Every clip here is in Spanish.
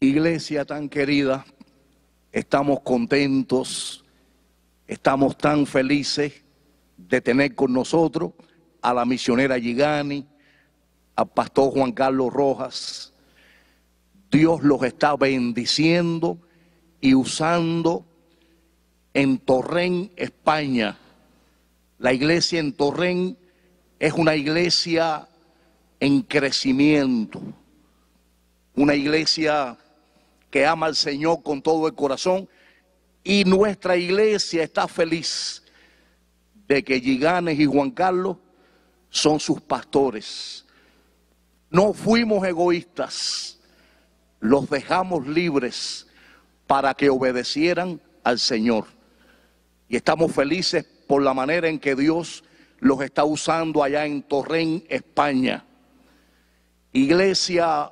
Iglesia tan querida, estamos contentos, estamos tan felices de tener con nosotros a la misionera Gigani, al pastor Juan Carlos Rojas. Dios los está bendiciendo y usando en Torren, España. La iglesia en Torren es una iglesia en crecimiento, una iglesia que ama al Señor con todo el corazón. Y nuestra iglesia está feliz de que Giganes y Juan Carlos son sus pastores. No fuimos egoístas, los dejamos libres para que obedecieran al Señor. Y estamos felices por la manera en que Dios los está usando allá en Torrén, España. Iglesia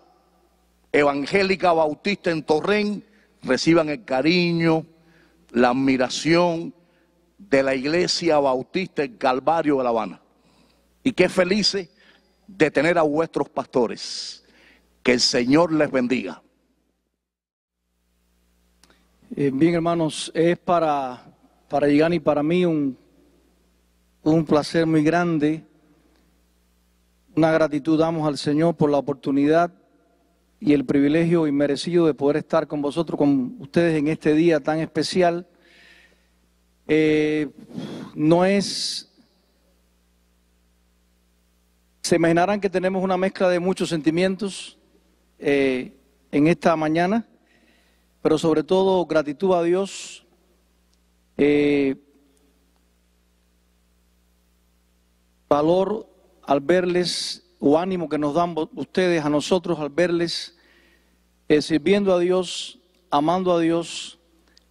evangélica bautista en Torrén reciban el cariño, la admiración de la iglesia bautista en Calvario de La Habana. Y qué felices de tener a vuestros pastores. Que el Señor les bendiga. Eh, bien, hermanos, es para, para y para mí un, un placer muy grande. Una gratitud damos al Señor por la oportunidad y el privilegio inmerecido de poder estar con vosotros, con ustedes en este día tan especial. Eh, no es... Se imaginarán que tenemos una mezcla de muchos sentimientos eh, en esta mañana, pero sobre todo gratitud a Dios. Eh, valor al verles o ánimo que nos dan ustedes a nosotros al verles eh, sirviendo a Dios, amando a Dios,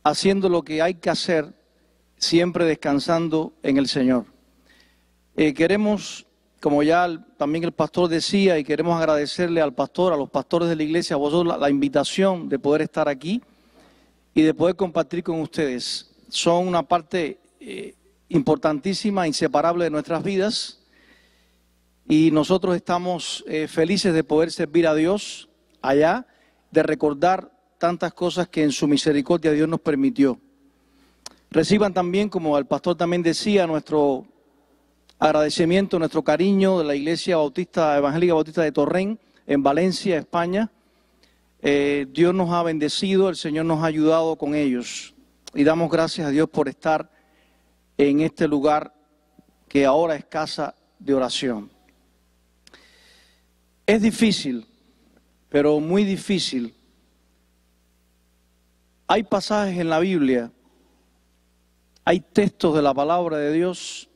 haciendo lo que hay que hacer, siempre descansando en el Señor. Eh, queremos, como ya también el pastor decía, y queremos agradecerle al pastor, a los pastores de la iglesia, a vosotros la, invitación de poder estar aquí y de poder compartir con ustedes. Son una parte eh, importantísima, inseparable de nuestras vidas. Y nosotros estamos felices de poder servir a Dios allá de recordar tantas cosas que en su misericordia Dios nos permitió. Reciban también, como el pastor también decía, nuestro agradecimiento, nuestro cariño de la Iglesia Bautista Evangélica Bautista de Torrén, en Valencia, España. Eh, Dios nos ha bendecido, el Señor nos ha ayudado con ellos. Y damos gracias a Dios por estar en este lugar que ahora es casa de oración. Es difícil pero muy difícil. Hay pasajes en la Biblia, hay textos de la palabra de Dios,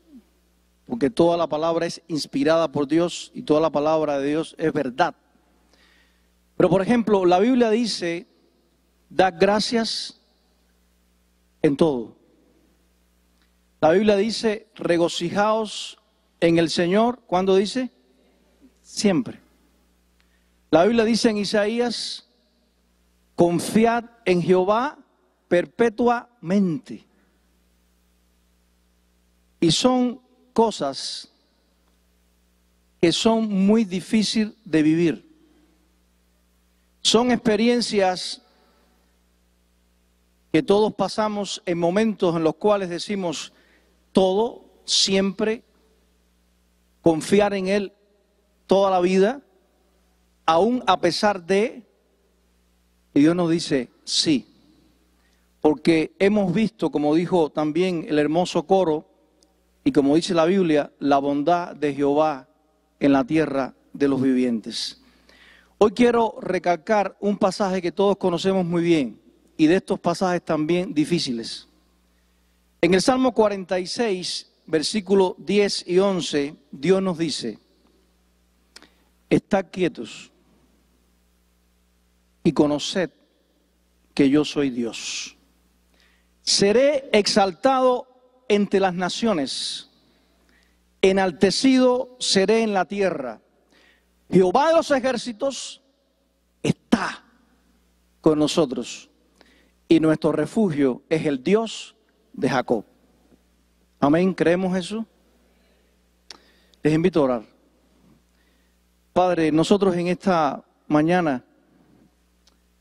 porque toda la palabra es inspirada por Dios y toda la palabra de Dios es verdad. Pero por ejemplo, la Biblia dice, da gracias en todo. La Biblia dice, regocijaos en el Señor, ¿cuándo dice? Siempre. La Biblia dice en Isaías, confiad en Jehová perpetuamente. Y son cosas que son muy difíciles de vivir. Son experiencias que todos pasamos en momentos en los cuales decimos todo, siempre, confiar en Él toda la vida aún a pesar de, y Dios nos dice, sí, porque hemos visto, como dijo también el hermoso coro, y como dice la Biblia, la bondad de Jehová en la tierra de los vivientes. Hoy quiero recalcar un pasaje que todos conocemos muy bien y de estos pasajes también difíciles. En el Salmo 46, versículos 10 y 11, Dios nos dice, está quietos y conoced que yo soy Dios. Seré exaltado entre las naciones, enaltecido seré en la tierra. Jehová de los ejércitos está con nosotros y nuestro refugio es el Dios de Jacob. Amén, creemos eso. Les invito a orar. Padre, nosotros en esta mañana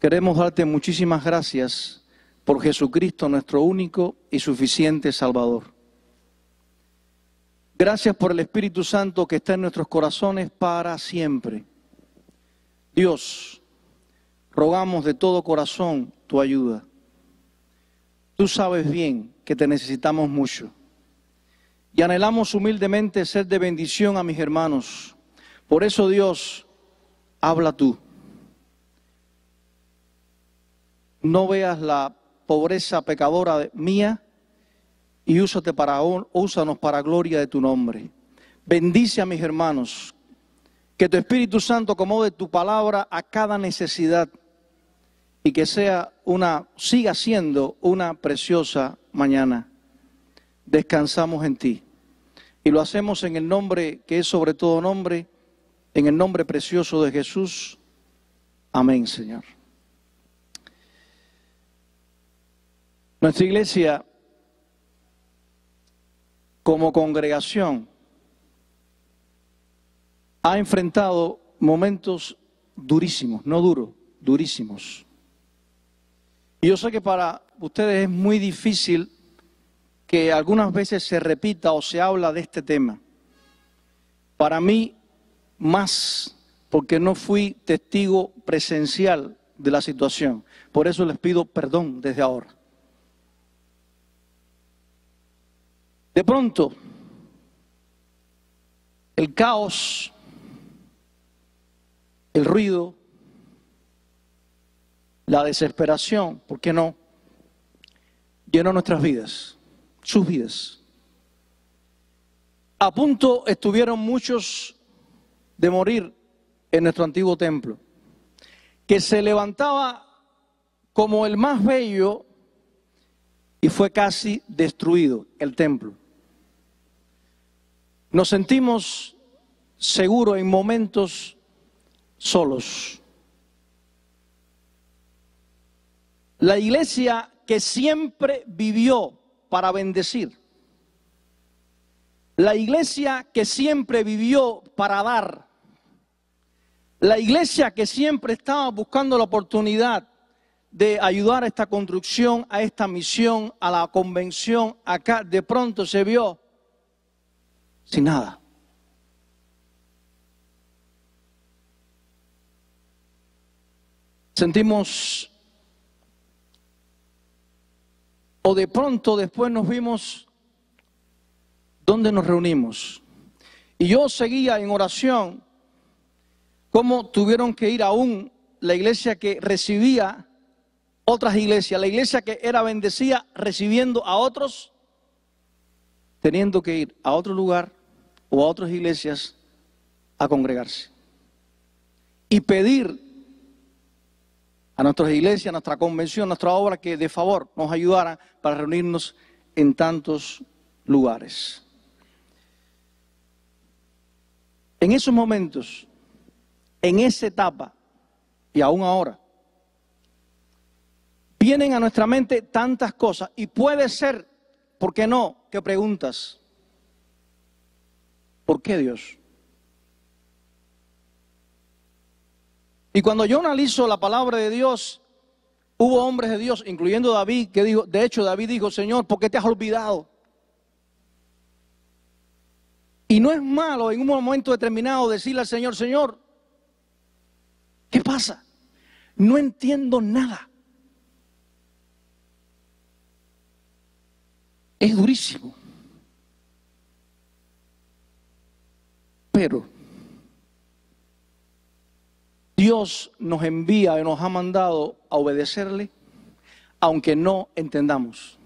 Queremos darte muchísimas gracias por Jesucristo, nuestro único y suficiente Salvador. Gracias por el Espíritu Santo que está en nuestros corazones para siempre. Dios, rogamos de todo corazón tu ayuda. Tú sabes bien que te necesitamos mucho. Y anhelamos humildemente ser de bendición a mis hermanos. Por eso, Dios, habla tú. no veas la pobreza pecadora mía y úsate para, úsanos para gloria de tu nombre. Bendice a mis hermanos, que tu Espíritu Santo acomode tu palabra a cada necesidad y que sea una, siga siendo una preciosa mañana. Descansamos en ti. Y lo hacemos en el nombre que es sobre todo nombre, en el nombre precioso de Jesús. Amén, Señor. Nuestra iglesia, como congregación, ha enfrentado momentos durísimos, no duros, durísimos. Y yo sé que para ustedes es muy difícil que algunas veces se repita o se habla de este tema. Para mí, más, porque no fui testigo presencial de la situación. Por eso les pido perdón desde ahora. De pronto, el caos, el ruido, la desesperación, ¿por qué no? Llenó nuestras vidas, sus vidas. A punto estuvieron muchos de morir en nuestro antiguo templo, que se levantaba como el más bello y fue casi destruido el templo. Nos sentimos seguros en momentos solos. La iglesia que siempre vivió para bendecir. La iglesia que siempre vivió para dar. La iglesia que siempre estaba buscando la oportunidad de ayudar a esta construcción, a esta misión, a la convención, acá de pronto se vio sin nada. Sentimos, o de pronto después nos vimos donde nos reunimos. Y yo seguía en oración cómo tuvieron que ir aún la iglesia que recibía otras iglesias, la iglesia que era bendecida recibiendo a otros, teniendo que ir a otro lugar o a otras iglesias a congregarse. Y pedir a nuestras iglesias, a nuestra convención, a nuestra obra, que de favor nos ayudara para reunirnos en tantos lugares. En esos momentos, en esa etapa, y aún ahora, vienen a nuestra mente tantas cosas, y puede ser, ¿por qué no?, que preguntas ¿Por qué Dios? Y cuando yo analizo la palabra de Dios, hubo hombres de Dios, incluyendo David, que dijo, de hecho David dijo, Señor, ¿por qué te has olvidado? Y no es malo en un momento determinado decirle al Señor, Señor, ¿qué pasa? No entiendo nada. Es durísimo. Pero Dios nos envía y nos ha mandado a obedecerle, aunque no entendamos.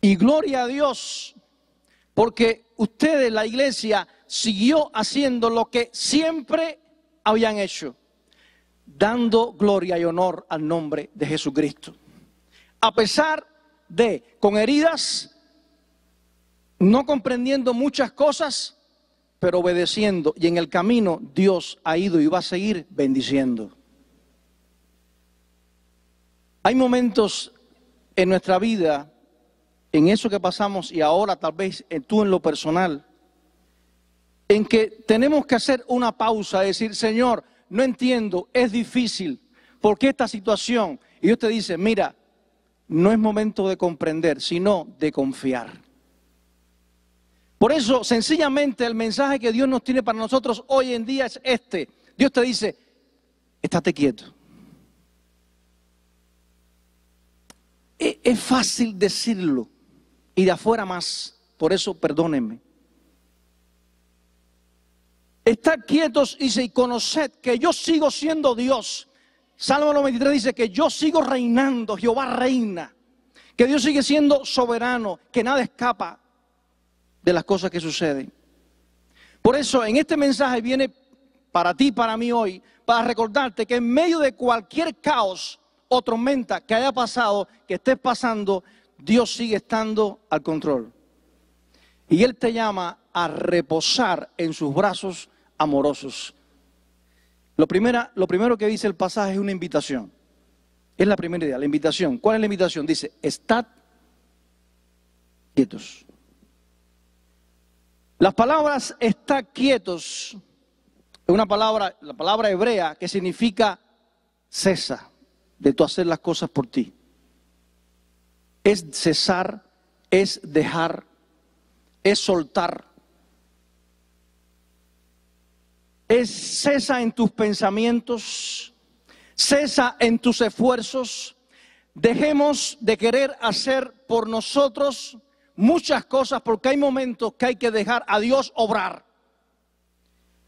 Y gloria a Dios, porque ustedes, la iglesia, siguió haciendo lo que siempre habían hecho, dando gloria y honor al nombre de Jesucristo. A pesar de, con heridas, no comprendiendo muchas cosas, pero obedeciendo. Y en el camino Dios ha ido y va a seguir bendiciendo. Hay momentos en nuestra vida, en eso que pasamos y ahora tal vez tú en lo personal, en que tenemos que hacer una pausa, decir, Señor, no entiendo, es difícil, porque esta situación? Y Dios te dice, mira, no es momento de comprender, sino de confiar. Por eso, sencillamente, el mensaje que Dios nos tiene para nosotros hoy en día es este. Dios te dice, estate quieto. E-, es fácil decirlo y de afuera más. Por eso, perdónenme. Estar quietos y conoced que yo sigo siendo Dios. Salmo 93 dice que yo sigo reinando, Jehová reina, que Dios sigue siendo soberano, que nada escapa de las cosas que suceden. Por eso en este mensaje viene para ti, para mí hoy, para recordarte que en medio de cualquier caos o tormenta que haya pasado, que estés pasando, Dios sigue estando al control. Y Él te llama a reposar en sus brazos amorosos. Lo, lo primero que dice el pasaje es una invitación. Es la primera idea, la invitación. ¿Cuál es la invitación? Dice, estad quietos. Las palabras está quietos es una palabra, la palabra hebrea que significa cesa de tu hacer las cosas por ti. Es cesar, es dejar, es soltar. Es cesa en tus pensamientos, cesa en tus esfuerzos. Dejemos de querer hacer por nosotros muchas cosas porque hay momentos que hay que dejar a Dios obrar.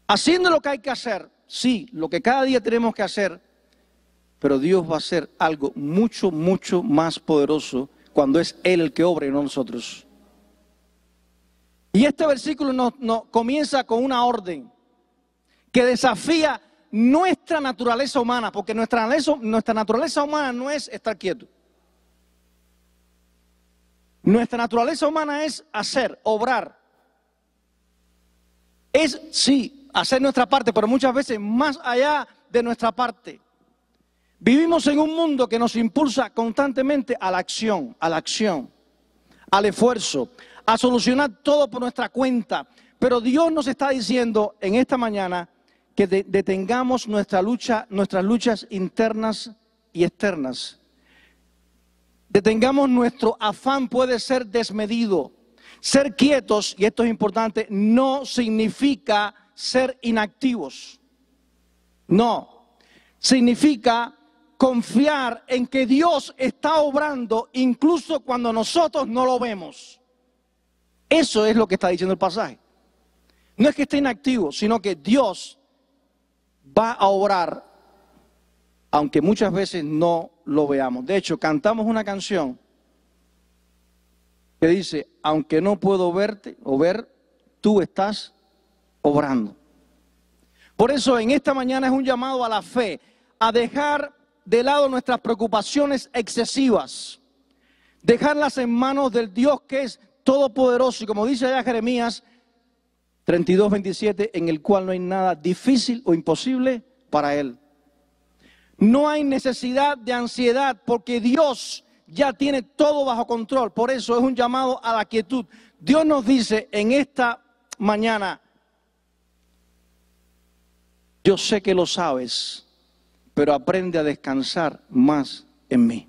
Haciendo lo que hay que hacer, sí, lo que cada día tenemos que hacer, pero Dios va a hacer algo mucho, mucho más poderoso cuando es Él el que obre y no nosotros. Y este versículo nos, comienza con una orden que desafía nuestra naturaleza humana, porque nuestra naturaleza humana no es estar quieto. Nuestra naturaleza humana es hacer, obrar. Es, sí, hacer nuestra parte, pero muchas veces más allá de nuestra parte. Vivimos en un mundo que nos impulsa constantemente a la acción, a la acción, al esfuerzo, a solucionar todo por nuestra cuenta. Pero Dios nos está diciendo en esta mañana que detengamos nuestra lucha, nuestras luchas internas y externas Detengamos nuestro afán, puede ser desmedido. Ser quietos, y esto es importante, no significa ser inactivos. No, significa confiar en que Dios está obrando incluso cuando nosotros no lo vemos. Eso es lo que está diciendo el pasaje. No es que esté inactivo, sino que Dios va a obrar aunque muchas veces no lo veamos. De hecho, cantamos una canción que dice, aunque no puedo verte o ver, tú estás obrando. Por eso en esta mañana es un llamado a la fe, a dejar de lado nuestras preocupaciones excesivas, dejarlas en manos del Dios que es todopoderoso y como dice allá Jeremías 32, 27, en el cual no hay nada difícil o imposible para Él. No hay necesidad de ansiedad porque Dios ya tiene todo bajo control. Por eso es un llamado a la quietud. Dios nos dice en esta mañana, yo sé que lo sabes, pero aprende a descansar más en mí.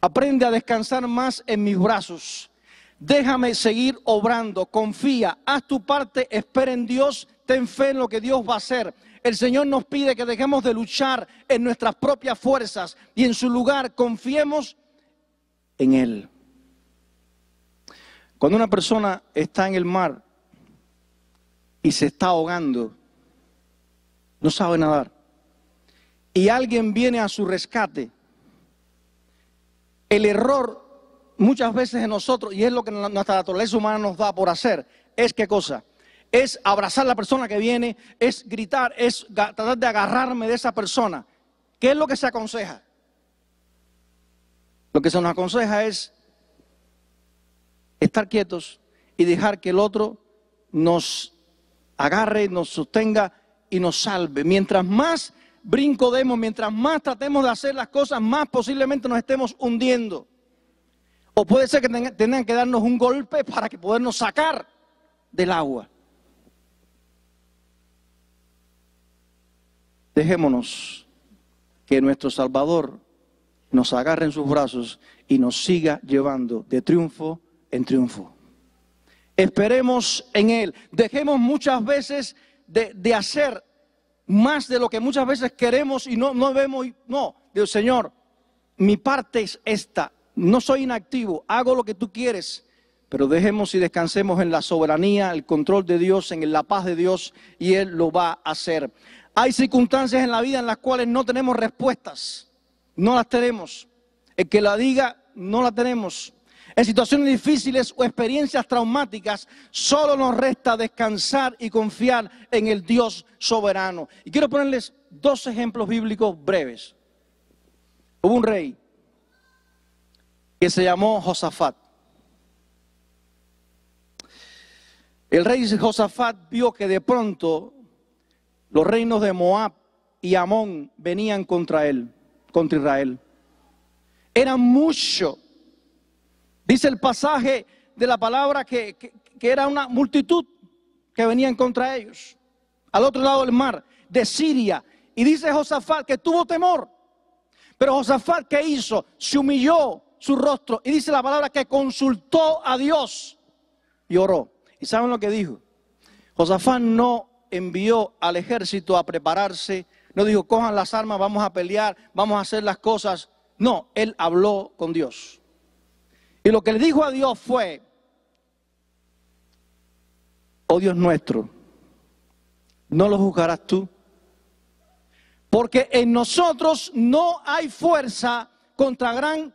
Aprende a descansar más en mis brazos. Déjame seguir obrando, confía, haz tu parte, espera en Dios, ten fe en lo que Dios va a hacer. El Señor nos pide que dejemos de luchar en nuestras propias fuerzas y en su lugar confiemos en Él. Cuando una persona está en el mar y se está ahogando, no sabe nadar, y alguien viene a su rescate, el error muchas veces en nosotros, y es lo que nuestra naturaleza humana nos da por hacer, es qué cosa? es abrazar a la persona que viene, es gritar, es tratar de agarrarme de esa persona. ¿Qué es lo que se aconseja? Lo que se nos aconseja es estar quietos y dejar que el otro nos agarre, nos sostenga y nos salve. Mientras más brinco mientras más tratemos de hacer las cosas, más posiblemente nos estemos hundiendo. O puede ser que tengan que darnos un golpe para que podernos sacar del agua. Dejémonos que nuestro Salvador nos agarre en sus brazos y nos siga llevando de triunfo en triunfo. Esperemos en Él. Dejemos muchas veces de, hacer más de lo que muchas veces queremos y no, no vemos. no, Dios Señor, mi parte es esta. No soy inactivo, hago lo que tú quieres, pero dejemos y descansemos en la soberanía, el control de Dios, en la paz de Dios, y Él lo va a hacer. Hay circunstancias en la vida en las cuales no tenemos respuestas, no las tenemos. El que la diga, no la tenemos. En situaciones difíciles o experiencias traumáticas, solo nos resta descansar y confiar en el Dios soberano. Y quiero ponerles dos ejemplos bíblicos breves. Hubo un rey que se llamó Josafat. El rey Josafat vio que de pronto los reinos de Moab y Amón venían contra él, contra Israel. Era mucho. Dice el pasaje de la palabra que, era una multitud que venían contra ellos. Al otro lado del mar, de Siria. Y dice Josafat que tuvo temor. Pero Josafat, ¿qué hizo? Se humilló su rostro. Y dice la palabra que consultó a Dios y oró. ¿Y saben lo que dijo? Josafat no envió al ejército a prepararse, no dijo, cojan las armas, vamos a pelear, vamos a hacer las cosas. No, él habló con Dios. Y lo que le dijo a Dios fue, oh Dios nuestro, no lo juzgarás tú, porque en nosotros no hay fuerza contra gran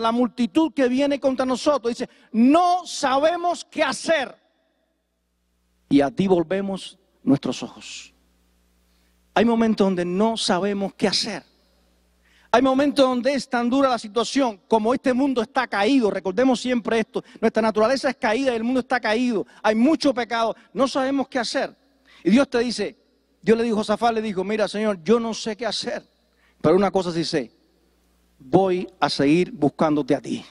la multitud que viene contra nosotros. Dice, no sabemos qué hacer. Y a ti volvemos nuestros ojos. Hay momentos donde no sabemos qué hacer. Hay momentos donde es tan dura la situación, como este mundo está caído, recordemos siempre esto, nuestra naturaleza es caída y el mundo está caído, hay mucho pecado, no sabemos qué hacer. Y Dios te dice, Dios le dijo a Zafar, le dijo, mira Señor, yo no sé qué hacer, pero una cosa sí sé, voy a seguir buscándote a ti,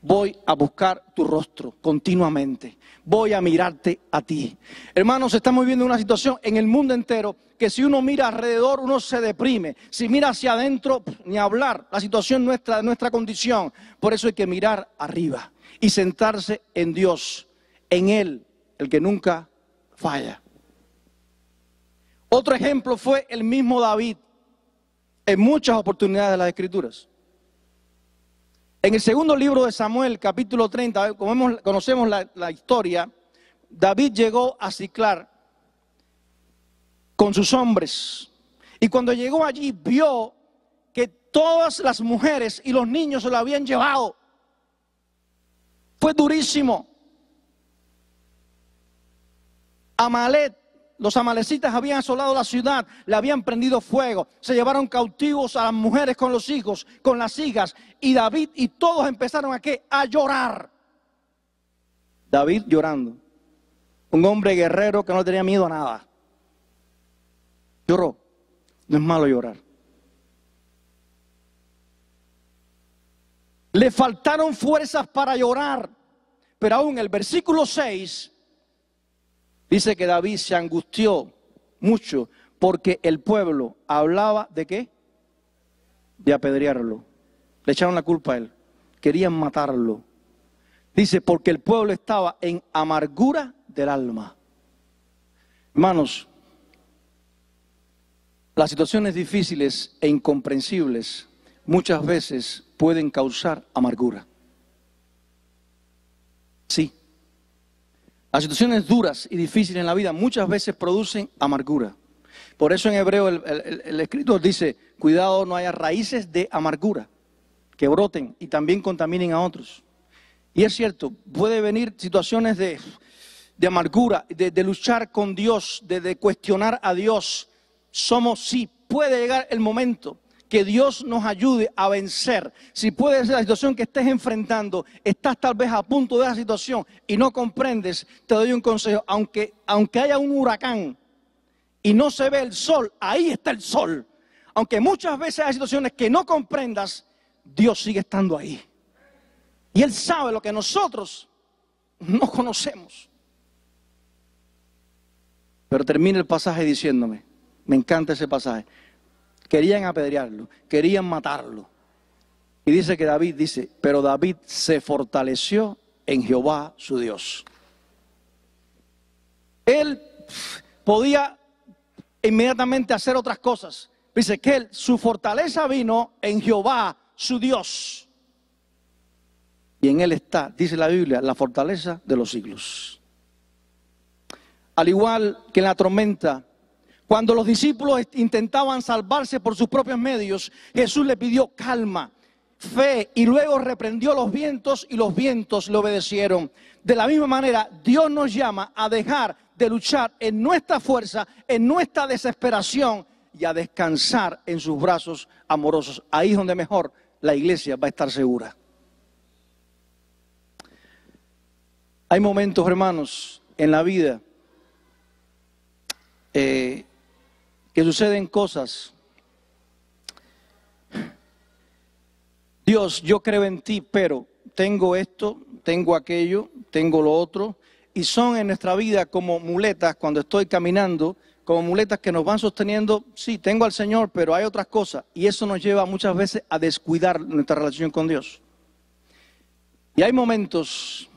voy a buscar tu rostro continuamente voy a mirarte a ti. Hermanos, estamos viviendo una situación en el mundo entero que si uno mira alrededor, uno se deprime. Si mira hacia adentro, ni hablar. La situación nuestra, nuestra condición. Por eso hay que mirar arriba y sentarse en Dios, en Él, el que nunca falla. Otro ejemplo fue el mismo David en muchas oportunidades de las Escrituras. En el segundo libro de Samuel, capítulo 30, como conocemos la, la historia, David llegó a Ciclar con sus hombres. Y cuando llegó allí, vio que todas las mujeres y los niños se lo habían llevado. Fue durísimo. Amalet los amalecitas habían asolado la ciudad, le habían prendido fuego, se llevaron cautivos a las mujeres con los hijos, con las hijas, y David y todos empezaron a A llorar. David llorando. Un hombre guerrero que no tenía miedo a nada. Lloró. No es malo llorar. Le faltaron fuerzas para llorar. Pero aún el versículo 6 Dice que David se angustió mucho porque el pueblo hablaba de qué? De apedrearlo. Le echaron la culpa a él. Querían matarlo. Dice, porque el pueblo estaba en amargura del alma. Hermanos, las situaciones difíciles e incomprensibles muchas veces pueden causar amargura. Sí. Las situaciones duras y difíciles en la vida muchas veces producen amargura. Por eso en hebreo el, escritor dice, cuidado no haya raíces de amargura que broten y también contaminen a otros. Y es cierto, puede venir situaciones de, amargura, de, luchar con Dios, de cuestionar a Dios. Somos, sí, puede llegar el momento que Dios nos ayude a vencer. Si puede ser la situación que estés enfrentando, estás tal vez a punto de esa situación y no comprendes, te doy un consejo. Aunque, aunque haya un huracán y no se ve el sol, ahí está el sol. Aunque muchas veces hay situaciones que no comprendas, Dios sigue estando ahí. Y Él sabe lo que nosotros no conocemos. Pero termina el pasaje diciéndome, me encanta ese pasaje, Querían apedrearlo, querían matarlo. Y dice que David dice, pero David se fortaleció en Jehová su Dios. Él podía inmediatamente hacer otras cosas. Dice que él, su fortaleza vino en Jehová su Dios. Y en él está, dice la Biblia, la fortaleza de los siglos. Al igual que en la tormenta, cuando los discípulos intentaban salvarse por sus propios medios, Jesús le pidió calma, fe y luego reprendió los vientos y los vientos le obedecieron. De la misma manera, Dios nos llama a dejar de luchar en nuestra fuerza, en nuestra desesperación y a descansar en sus brazos amorosos. Ahí es donde mejor la iglesia va a estar segura. Hay momentos, hermanos, en la vida eh, que suceden cosas. Dios, yo creo en ti, pero tengo esto, tengo aquello, tengo lo otro, y son en nuestra vida como muletas cuando estoy caminando, como muletas que nos van sosteniendo, sí, tengo al Señor, pero hay otras cosas, y eso nos lleva muchas veces a descuidar nuestra relación con Dios. Y hay momentos,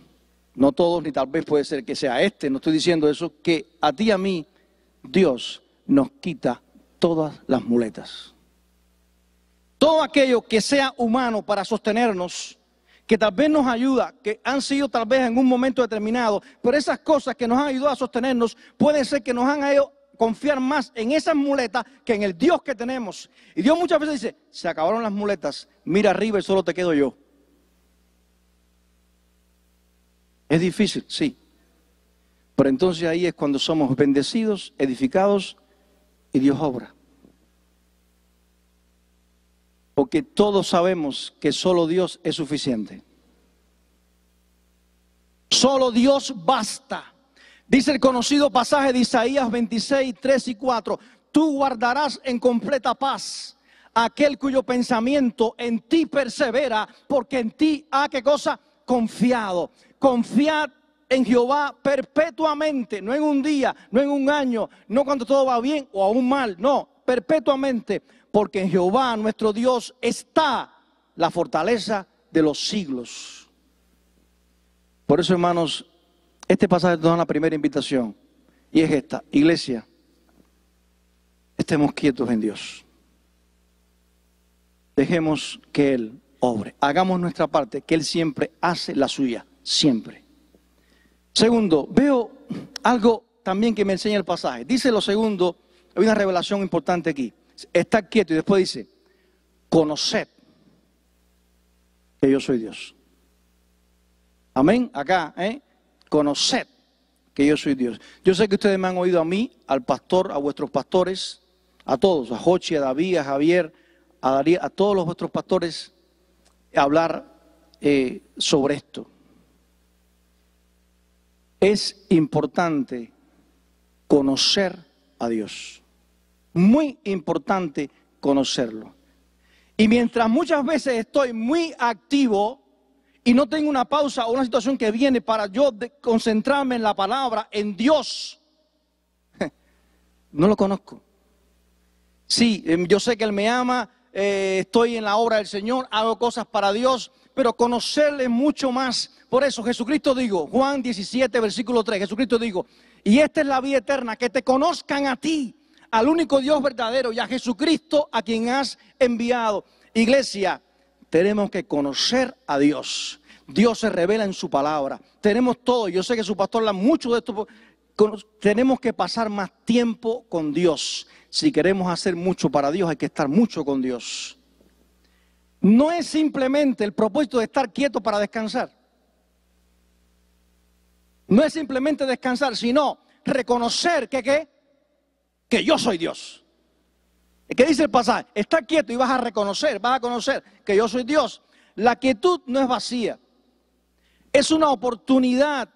no todos, ni tal vez puede ser que sea este, no estoy diciendo eso, que a ti y a mí Dios nos quita todas las muletas. Todo aquello que sea humano para sostenernos, que tal vez nos ayuda, que han sido tal vez en un momento determinado, pero esas cosas que nos han ayudado a sostenernos, puede ser que nos han hecho confiar más en esas muletas que en el Dios que tenemos. Y Dios muchas veces dice, se acabaron las muletas, mira arriba y solo te quedo yo. Es difícil, sí. Pero entonces ahí es cuando somos bendecidos, edificados y Dios obra. Porque todos sabemos que solo Dios es suficiente. Solo Dios basta. Dice el conocido pasaje de Isaías 26, 3 y 4. Tú guardarás en completa paz aquel cuyo pensamiento en ti persevera, porque en ti ha, ah, ¿qué cosa? Confiado. Confiad en Jehová perpetuamente, no en un día, no en un año, no cuando todo va bien o aún mal, no, perpetuamente, porque en Jehová nuestro Dios está la fortaleza de los siglos. Por eso, hermanos, este pasaje nos da la primera invitación y es esta, iglesia, estemos quietos en Dios. Dejemos que Él obre, hagamos nuestra parte, que Él siempre hace la suya, siempre. Segundo, veo algo también que me enseña el pasaje. Dice lo segundo, hay una revelación importante aquí. Está quieto y después dice, conoced que yo soy Dios. Amén, acá, ¿eh? Conoced que yo soy Dios. Yo sé que ustedes me han oído a mí, al pastor, a vuestros pastores, a todos, a Jochi, a David, a Javier, a Daría, a todos los vuestros pastores, hablar eh, sobre esto. Es importante conocer a Dios. Muy importante conocerlo. Y mientras muchas veces estoy muy activo y no tengo una pausa o una situación que viene para yo concentrarme en la palabra, en Dios, no lo conozco. Sí, em, yo sé que Él me ama, eh, estoy en la obra del Señor, hago cosas para Dios, pero conocerle mucho más. Por eso Jesucristo dijo, Juan 17, versículo 3, Jesucristo dijo, y esta es la vida eterna, que te conozcan a ti, al único Dios verdadero y a Jesucristo a quien has enviado. Iglesia, tenemos que conocer a Dios. Dios se revela en su palabra. Tenemos todo, yo sé que su pastor habla mucho de esto, tenemos que pasar más tiempo con Dios. Si queremos hacer mucho para Dios, hay que estar mucho con Dios no es simplemente el propósito de estar quieto para descansar. No es simplemente descansar, sino reconocer que que yo soy Dios. ¿Qué dice el pasaje? Está quieto y vas a reconocer, vas a conocer que yo soy Dios. La quietud no es vacía. Es una oportunidad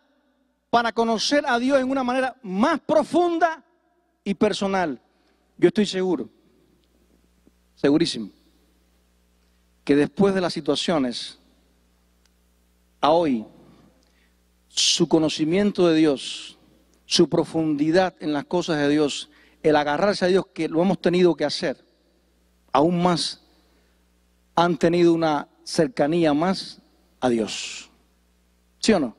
para conocer a Dios en una manera más profunda y personal. Yo estoy seguro, segurísimo, que después de las situaciones, a hoy, su conocimiento de Dios, su profundidad en las cosas de Dios, el agarrarse a Dios que lo hemos tenido que hacer, aún más, han tenido una cercanía más a Dios. ¿Sí o no?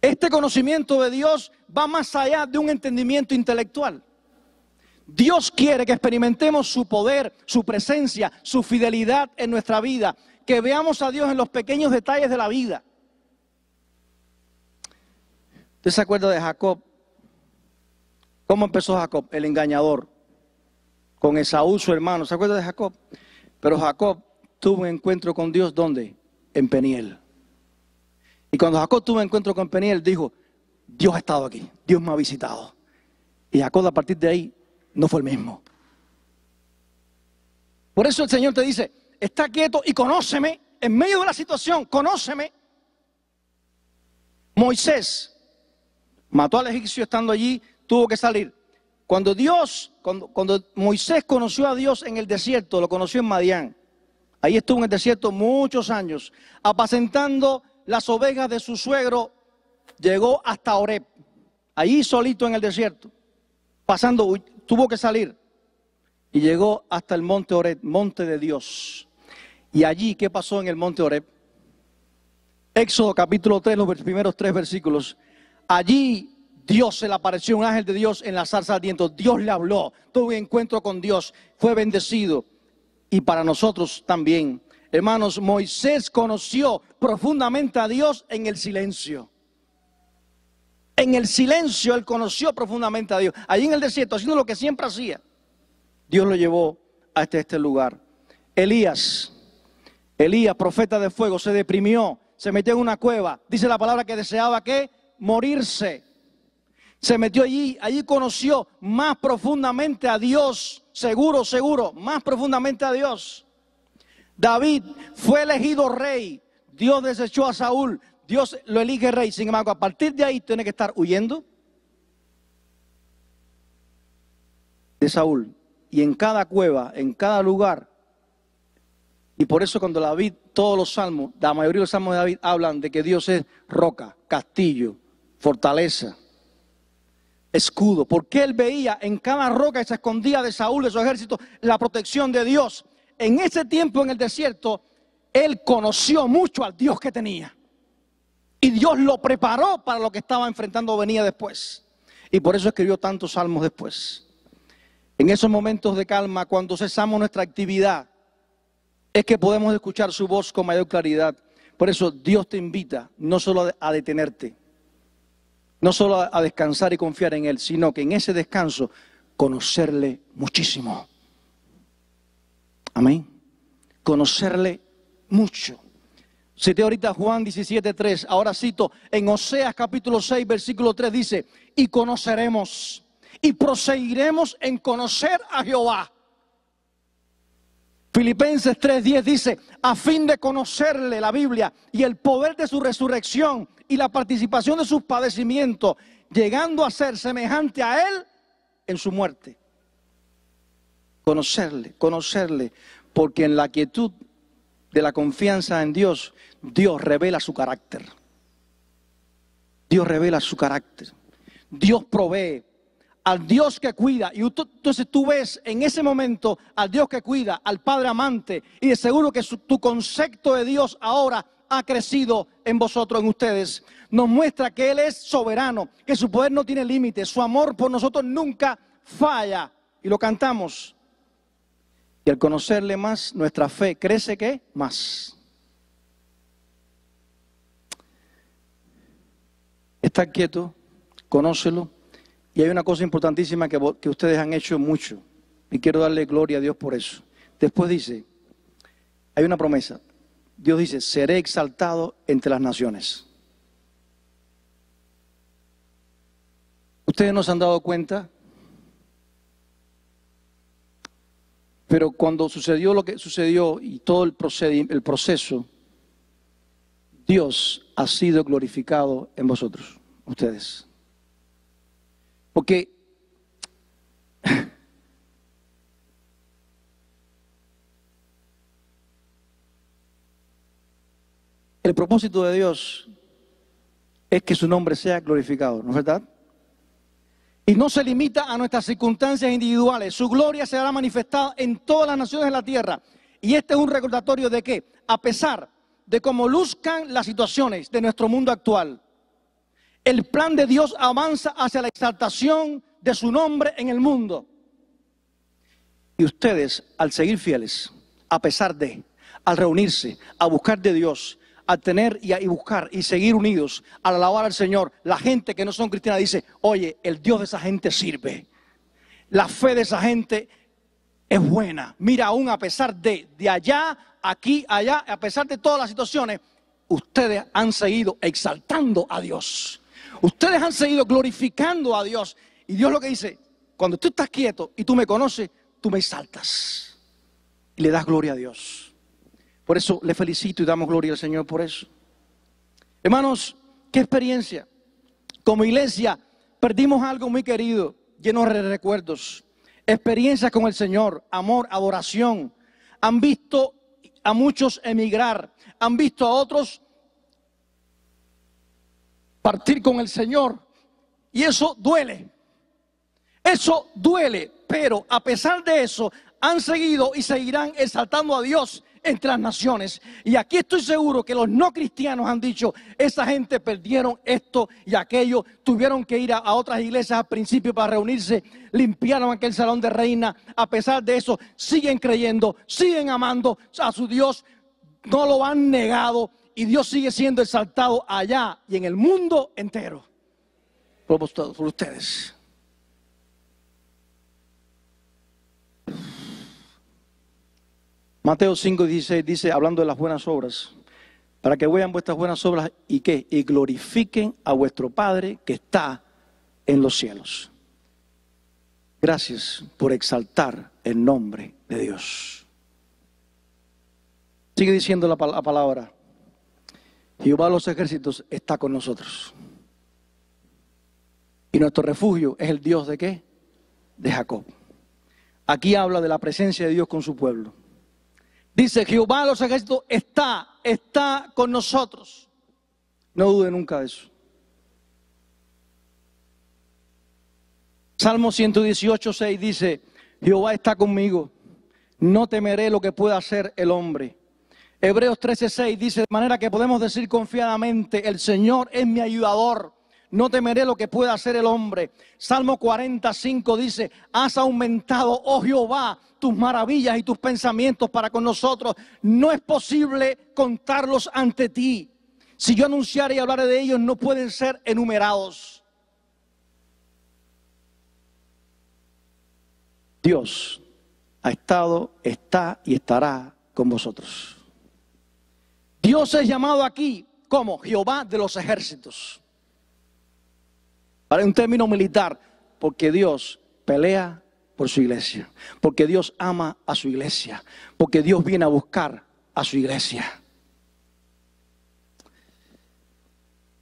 Este conocimiento de Dios va más allá de un entendimiento intelectual. Dios quiere que experimentemos su poder, su presencia, su fidelidad en nuestra vida, que veamos a Dios en los pequeños detalles de la vida. ¿Usted se acuerda de Jacob? ¿Cómo empezó Jacob, el engañador? Con Esaú, su hermano. ¿Se acuerda de Jacob? Pero Jacob tuvo un encuentro con Dios, ¿dónde? En Peniel. Y cuando Jacob tuvo un encuentro con Peniel, dijo, Dios ha estado aquí, Dios me ha visitado. Y Jacob a partir de ahí no fue el mismo. Por eso el Señor te dice, está quieto y conóceme, en medio de la situación, conóceme. Moisés mató al egipcio estando allí, tuvo que salir. Cuando Dios, cuando, Moisés conoció a Dios en el desierto, lo conoció en Madián. Ahí estuvo en el desierto muchos años, apacentando las ovejas de su suegro, llegó hasta Oreb, Allí solito en el desierto, pasando, tuvo que salir y llegó hasta el monte Oreb, monte de Dios. Y allí, ¿qué pasó en el monte Oreb? Éxodo capítulo 3, los primeros tres versículos. Allí Dios se le apareció un ángel de Dios en la zarza de Dios le habló, tuvo un encuentro con Dios, fue bendecido. Y para nosotros también, hermanos, Moisés conoció profundamente a Dios en el silencio. En el silencio él conoció profundamente a Dios. Allí en el desierto, haciendo lo que siempre hacía, Dios lo llevó hasta este lugar. Elías, Elías, profeta de fuego, se deprimió, se metió en una cueva. Dice la palabra que deseaba que morirse. Se metió allí, allí conoció más profundamente a Dios, seguro, seguro, más profundamente a Dios. David fue elegido rey. Dios desechó a Saúl. Dios lo elige rey, sin embargo, a partir de ahí tiene que estar huyendo de Saúl. Y en cada cueva, en cada lugar. Y por eso cuando David, todos los salmos, la mayoría de los salmos de David hablan de que Dios es roca, castillo, fortaleza, escudo. Porque él veía en cada roca que se escondía de Saúl, de su ejército, la protección de Dios. En ese tiempo en el desierto, él conoció mucho al Dios que tenía. Y Dios lo preparó para lo que estaba enfrentando venía después. Y por eso escribió tantos salmos después. En esos momentos de calma, cuando cesamos nuestra actividad, es que podemos escuchar su voz con mayor claridad. Por eso Dios te invita no solo a detenerte, no solo a descansar y confiar en Él, sino que en ese descanso conocerle muchísimo. Amén. Conocerle mucho te ahorita Juan 17.3, ahora cito, en Oseas capítulo 6, versículo 3 dice, y conoceremos, y proseguiremos en conocer a Jehová. Filipenses 3.10 dice, a fin de conocerle la Biblia y el poder de su resurrección y la participación de sus padecimientos, llegando a ser semejante a Él en su muerte. Conocerle, conocerle, porque en la quietud de la confianza en Dios, Dios revela su carácter. Dios revela su carácter. Dios provee al Dios que cuida. Y entonces tú ves en ese momento al Dios que cuida, al Padre amante, y de seguro que tu concepto de Dios ahora ha crecido en vosotros, en ustedes. Nos muestra que Él es soberano, que su poder no tiene límites, su amor por nosotros nunca falla. Y lo cantamos. Y al conocerle más, nuestra fe crece que más. Está quieto, conócelo. Y hay una cosa importantísima que, que ustedes han hecho mucho. Y quiero darle gloria a Dios por eso. Después dice, hay una promesa. Dios dice, seré exaltado entre las naciones. Ustedes no se han dado cuenta Pero cuando sucedió lo que sucedió y todo el, el proceso, Dios ha sido glorificado en vosotros, ustedes. Porque el propósito de Dios es que su nombre sea glorificado, ¿no es verdad? Y no se limita a nuestras circunstancias individuales. Su gloria se hará manifestada en todas las naciones de la tierra. Y este es un recordatorio de que, a pesar de cómo luzcan las situaciones de nuestro mundo actual, el plan de Dios avanza hacia la exaltación de su nombre en el mundo. Y ustedes, al seguir fieles, a pesar de, al reunirse, a buscar de Dios, a tener y a buscar y seguir unidos al alabar al Señor. La gente que no son cristianas dice, oye, el Dios de esa gente sirve. La fe de esa gente es buena. Mira, aún a pesar de, de allá, aquí, allá, a pesar de todas las situaciones, ustedes han seguido exaltando a Dios. Ustedes han seguido glorificando a Dios. Y Dios lo que dice, cuando tú estás quieto y tú me conoces, tú me exaltas. Y le das gloria a Dios. Por eso le felicito y damos gloria al Señor por eso. Hermanos, qué experiencia. Como iglesia perdimos algo muy querido, lleno de recuerdos. Experiencias con el Señor, amor, adoración. Han visto a muchos emigrar, han visto a otros partir con el Señor. Y eso duele. Eso duele, pero a pesar de eso han seguido y seguirán exaltando a Dios entre las naciones. Y aquí estoy seguro que los no cristianos han dicho, esa gente perdieron esto y aquello, tuvieron que ir a, otras iglesias al principio para reunirse, limpiaron aquel salón de reina, a pesar de eso, siguen creyendo, siguen amando a su Dios, no lo han negado y Dios sigue siendo exaltado allá y en el mundo entero. Por, por ustedes. Mateo 5, dice, dice, hablando de las buenas obras, para que vean vuestras buenas obras y que y glorifiquen a vuestro Padre que está en los cielos. Gracias por exaltar el nombre de Dios. Sigue diciendo la, palabra. Jehová de los ejércitos está con nosotros. Y nuestro refugio es el Dios de qué? De Jacob. Aquí habla de la presencia de Dios con su pueblo. Dice Jehová los ejércitos está, está con nosotros. No dude nunca de eso. Salmo 118, dice, Jehová está conmigo, no temeré lo que pueda hacer el hombre. Hebreos 13, dice, de manera que podemos decir confiadamente, el Señor es mi ayudador, no temeré lo que pueda hacer el hombre. Salmo 45 dice, has aumentado, oh Jehová, tus maravillas y tus pensamientos para con nosotros. No es posible contarlos ante ti. Si yo anunciara y hablara de ellos, no pueden ser enumerados. Dios ha estado, está y estará con vosotros. Dios es llamado aquí como Jehová de los ejércitos. Para un término militar, porque Dios pelea por su iglesia, porque Dios ama a su iglesia, porque Dios viene a buscar a su iglesia.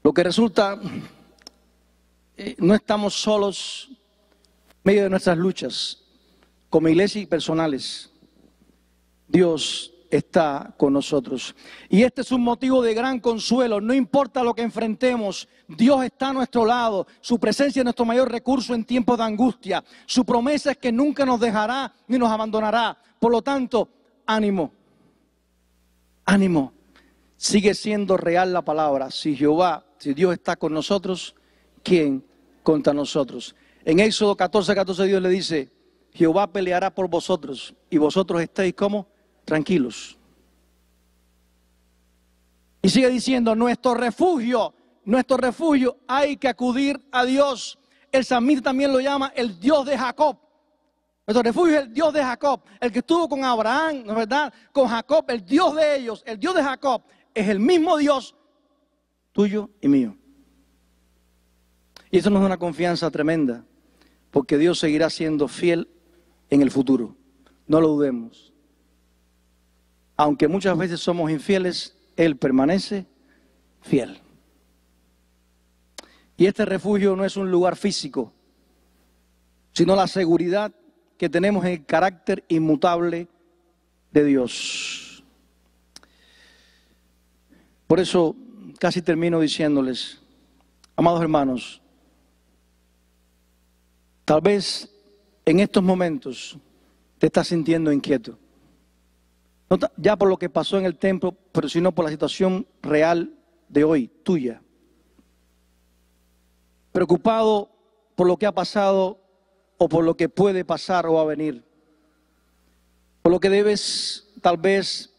Lo que resulta, eh, no estamos solos en medio de nuestras luchas, como iglesia y personales. Dios está con nosotros. Y este es un motivo de gran consuelo. No importa lo que enfrentemos, Dios está a nuestro lado. Su presencia es nuestro mayor recurso en tiempos de angustia. Su promesa es que nunca nos dejará ni nos abandonará. Por lo tanto, ánimo. Ánimo. Sigue siendo real la palabra. Si Jehová, si Dios está con nosotros, ¿quién contra nosotros? En Éxodo 14, 14 Dios le dice, Jehová peleará por vosotros y vosotros estáis como tranquilos. Y sigue diciendo, nuestro refugio, nuestro refugio, hay que acudir a Dios. El Samir también lo llama el Dios de Jacob. Nuestro refugio es el Dios de Jacob, el que estuvo con Abraham, ¿no es verdad? Con Jacob, el Dios de ellos, el Dios de Jacob, es el mismo Dios tuyo y mío. Y eso nos da una confianza tremenda, porque Dios seguirá siendo fiel en el futuro. No lo dudemos. Aunque muchas veces somos infieles, Él permanece fiel. Y este refugio no es un lugar físico, sino la seguridad que tenemos en el carácter inmutable de Dios. Por eso casi termino diciéndoles, amados hermanos, tal vez en estos momentos te estás sintiendo inquieto ya por lo que pasó en el templo, pero sino por la situación real de hoy, tuya. Preocupado por lo que ha pasado o por lo que puede pasar o va a venir. Por lo que debes tal vez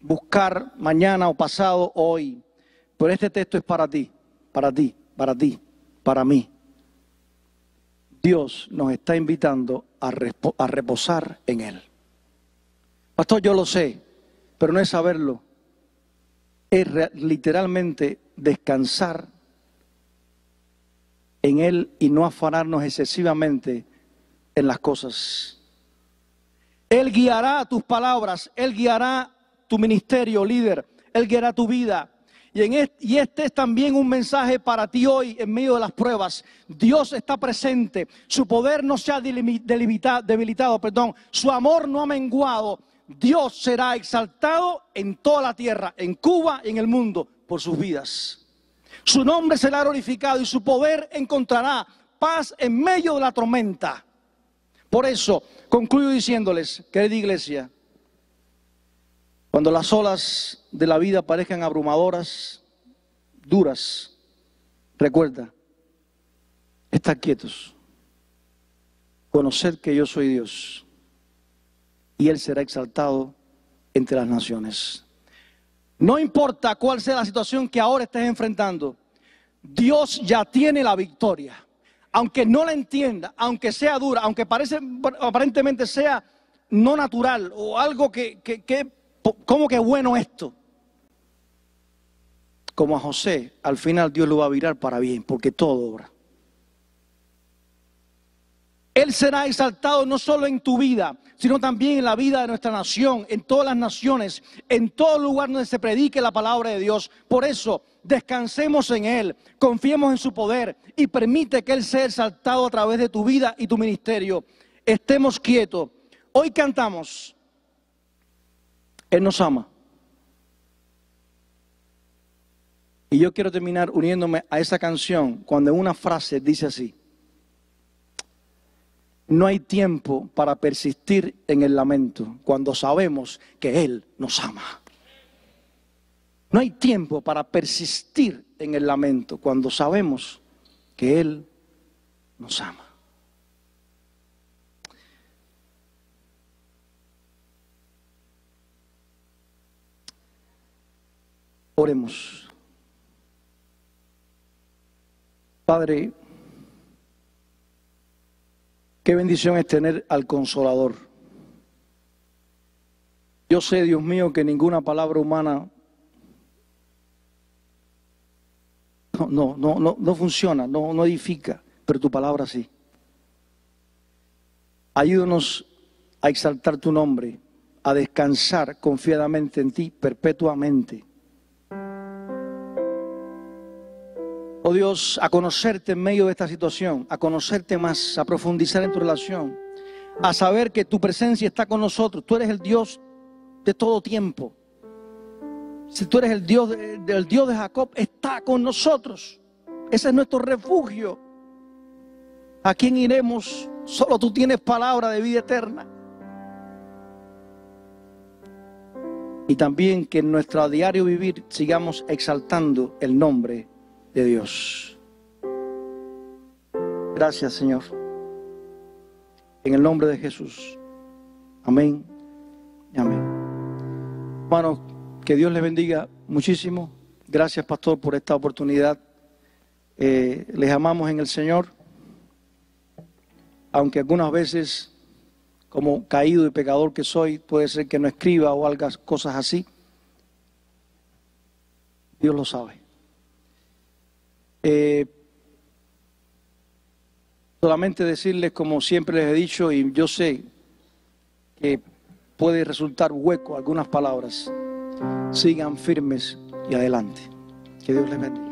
buscar mañana o pasado o hoy. Pero este texto es para ti, para ti, para ti, para mí. Dios nos está invitando a, reposar en Él. Pastor, yo lo sé, pero no es saberlo. Es literalmente descansar en Él y no afanarnos excesivamente en las cosas. Él guiará tus palabras, Él guiará tu ministerio, líder, Él guiará tu vida. Y, en este, y, este, es también un mensaje para ti hoy en medio de las pruebas. Dios está presente, su poder no se ha debilitado, perdón, su amor no ha menguado, Dios será exaltado en toda la tierra, en Cuba y en el mundo, por sus vidas. Su nombre será glorificado y su poder encontrará paz en medio de la tormenta. Por eso concluyo diciéndoles, querida iglesia, cuando las olas de la vida parezcan abrumadoras, duras, recuerda, estar quietos, Conocer que yo soy Dios y Él será exaltado entre las naciones. No importa cuál sea la situación que ahora estés enfrentando, Dios ya tiene la victoria. Aunque no la entienda, aunque sea dura, aunque parece, aparentemente sea no natural o algo que, que, que ¿cómo que bueno esto? Como a José, al final Dios lo va a virar para bien, porque todo obra. Él será exaltado no solo en tu vida, sino también en la vida de nuestra nación, en todas las naciones, en todo lugar donde se predique la palabra de Dios. Por eso, descansemos en Él, confiemos en su poder y permite que Él sea exaltado a través de tu vida y tu ministerio. Estemos quietos. Hoy cantamos. Él nos ama. Y yo quiero terminar uniéndome a esa canción cuando una frase dice así. No hay tiempo para persistir en el lamento cuando sabemos que Él nos ama. No hay tiempo para persistir en el lamento cuando sabemos que Él nos ama. Oremos. Padre, Qué bendición es tener al consolador. Yo sé, Dios mío, que ninguna palabra humana no, no, no, no funciona, no, no edifica, pero tu palabra sí. Ayúdanos a exaltar tu nombre, a descansar confiadamente en ti perpetuamente. Oh Dios, a conocerte en medio de esta situación, a conocerte más, a profundizar en tu relación, a saber que tu presencia está con nosotros. Tú eres el Dios de todo tiempo. Si tú eres el Dios del Dios de Jacob, está con nosotros. Ese es nuestro refugio. ¿A quién iremos? Solo tú tienes palabra de vida eterna. Y también que en nuestro diario vivir sigamos exaltando el nombre Dios. Gracias, Señor. En el nombre de Jesús. Amén. Amén. Hermanos, que Dios les bendiga muchísimo. Gracias, pastor, por esta oportunidad. Eh, les amamos en el Señor, aunque algunas veces, como caído y pecador que soy, puede ser que no escriba o haga cosas así. Dios lo sabe. Eh, solamente decirles, como siempre les he dicho, y yo sé que puede resultar hueco algunas palabras, sigan firmes y adelante. Que Dios les bendiga.